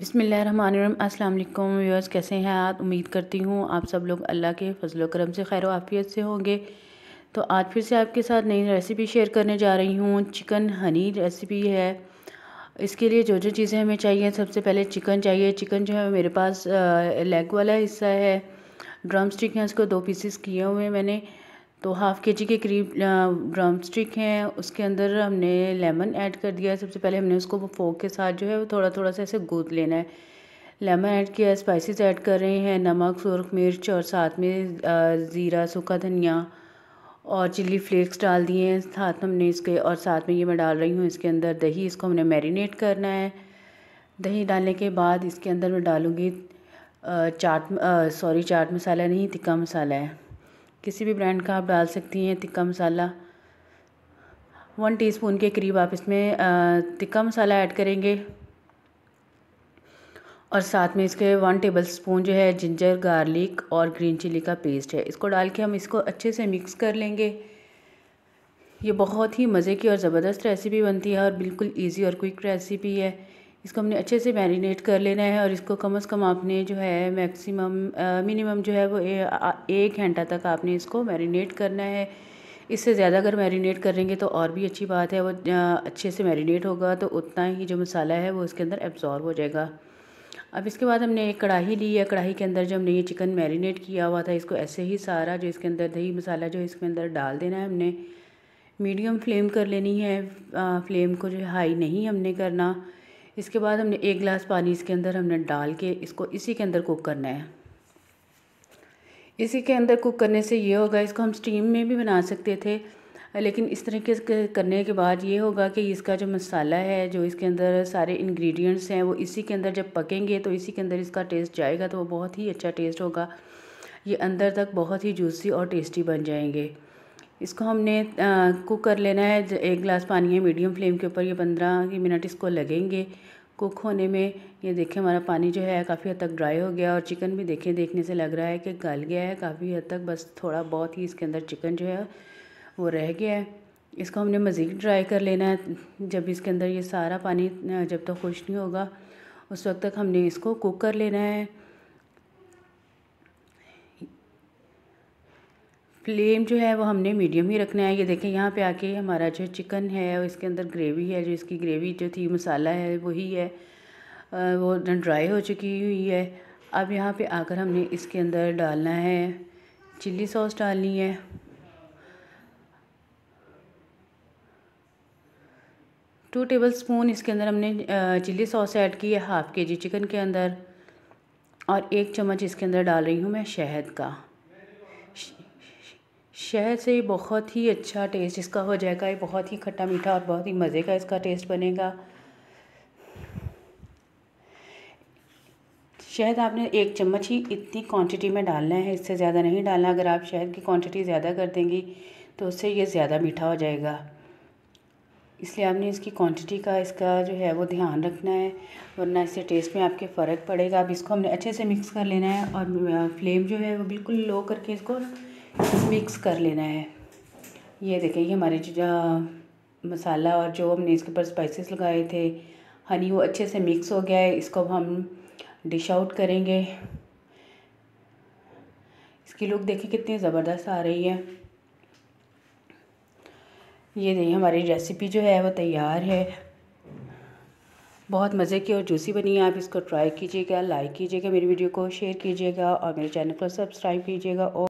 अस्सलाम वालेकुम व्यूअर्स कैसे हैं आप उम्मीद करती हूँ आप सब लोग अल्लाह के फजल करम से खैर आफियत से होंगे तो आज फिर से आपके साथ नई रेसिपी शेयर करने जा रही हूँ चिकन हनी रेसिपी है इसके लिए जो जो चीज़ें हमें चाहिए सबसे पहले चिकन चाहिए चिकन जो है मेरे पास लेग वाला हिस्सा है ड्रम स्टिक हैं इसको दो पीसेस किए हुए मैंने तो हाफ़ के जी के करीब ड्रम स्टिक हैं उसके अंदर हमने लेमन ऐड कर दिया है सबसे पहले हमने उसको फोक के साथ जो है वो थोड़ा थोड़ा सा ऐसे गूद लेना है लेमन ऐड किया है स्पाइसेस ऐड कर रहे हैं नमक सुरख मिर्च और साथ में ज़ीरा सूखा धनिया और चिल्ली फ्लेक्स डाल दिए हैं साथ में हमने इसके और साथ में ये मैं डाल रही हूँ इसके अंदर दही इसको हमने मैरिनेट करना है दही डालने के बाद इसके अंदर मैं डालूँगी चाट सॉरी चाट मसाला नहीं तिक्का मसाला है किसी भी ब्रांड का आप डाल सकती हैं टिक्का मसाला वन टीस्पून के करीब आप इसमें टिक्का मसाला ऐड करेंगे और साथ में इसके वन टेबल स्पून जो है जिंजर गार्लिक और ग्रीन चिली का पेस्ट है इसको डाल के हम इसको अच्छे से मिक्स कर लेंगे ये बहुत ही मज़े की और ज़बरदस्त रेसिपी बनती है और बिल्कुल इजी और क्विक रेसिपी है इसको हमने अच्छे से मैरिनेट कर लेना है और इसको कम से कम आपने जो है मैक्सिमम मिनिमम जो है वो ए, आ, एक घंटा तक आपने इसको मैरिनेट करना है इससे ज़्यादा अगर मैरिनेट करेंगे तो और भी अच्छी बात है वो अच्छे से मैरिनेट होगा तो उतना ही जो मसाला है वो इसके अंदर एब्ज़ॉर्ब हो जाएगा अब इसके बाद हमने एक कढ़ाई ली है कढ़ाई के अंदर जो हमने ये चिकन मैरिनेट किया हुआ था इसको ऐसे ही सारा जो इसके अंदर दही मसाला जो इसके अंदर डाल देना है हमने मीडियम फ्लेम कर लेनी है फ्लेम को जो हाई नहीं हमने करना इसके बाद हमने एक गिलास पानी इसके अंदर हमने डाल के इसको इसी के अंदर कुक करना है इसी के अंदर कुक करने से ये होगा इसको हम स्टीम में भी बना सकते थे लेकिन इस तरीके से करने के बाद ये होगा कि इसका जो मसाला है जो इसके अंदर सारे इंग्रेडिएंट्स हैं वो इसी के अंदर जब पकेंगे तो इसी के अंदर इसका टेस्ट जाएगा तो वो बहुत ही अच्छा टेस्ट होगा ये अंदर तक बहुत ही जूसी और टेस्टी बन जाएंगे इसको हमने कुक कर लेना है एक गिलास पानी है मीडियम फ्लेम के ऊपर ये पंद्रह मिनट इसको लगेंगे कुक होने में ये देखें हमारा पानी जो है काफ़ी हद तक ड्राई हो गया और चिकन भी देखें देखने से लग रहा है कि गल गया है काफ़ी हद तक बस थोड़ा बहुत ही इसके अंदर चिकन जो है वो रह गया है इसको हमने मज़ीद ड्राई कर लेना है जब इसके अंदर ये सारा पानी जब तक तो खुश नहीं होगा उस वक्त तक हमने इसको कुक कर लेना है फ्लेम जो है वो हमने मीडियम ही रखना है ये देखें यहाँ पे आके हमारा जो चिकन है और इसके अंदर ग्रेवी है जो इसकी ग्रेवी जो थी मसाला है वही है वो ड्राई हो चुकी हुई है अब यहाँ पे आकर हमने इसके अंदर डालना है चिल्ली सॉस डालनी है टू टेबल स्पून इसके अंदर हमने चिल्ली सॉस ऐड की है हाफ़ के जी चिकन के अंदर और एक चम्मच इसके अंदर डाल रही हूँ मैं शहद का शहद से बहुत ही अच्छा टेस्ट इसका हो जाएगा ये बहुत ही खट्टा मीठा और बहुत ही मज़े का इसका टेस्ट बनेगा शहद आपने एक चम्मच ही इतनी क्वांटिटी में डालना है इससे ज़्यादा नहीं डालना अगर आप शहद की क्वांटिटी ज़्यादा कर देंगी तो उससे ये ज़्यादा मीठा हो जाएगा इसलिए आपने इसकी क्वांटिटी का इसका जो है वो ध्यान रखना है वरना इससे टेस्ट में आपके फ़र्क पड़ेगा अब इसको हमने अच्छे से मिक्स कर लेना है और फ्लेम जो है वो बिल्कुल लो करके इसको मिक्स कर लेना है ये देखें ये हमारे जो मसाला और जो हमने इसके ऊपर स्पाइसेस लगाए थे हनी वो अच्छे से मिक्स हो गया है इसको अब हम डिश आउट करेंगे इसकी लुक देखें कितनी ज़बरदस्त आ रही है ये देखिए हमारी रेसिपी जो है वो तैयार है बहुत मज़े की और जूसी बनी है आप इसको ट्राई कीजिएगा लाइक कीजिएगा मेरी वीडियो को शेयर कीजिएगा और मेरे चैनल को सब्सक्राइब कीजिएगा और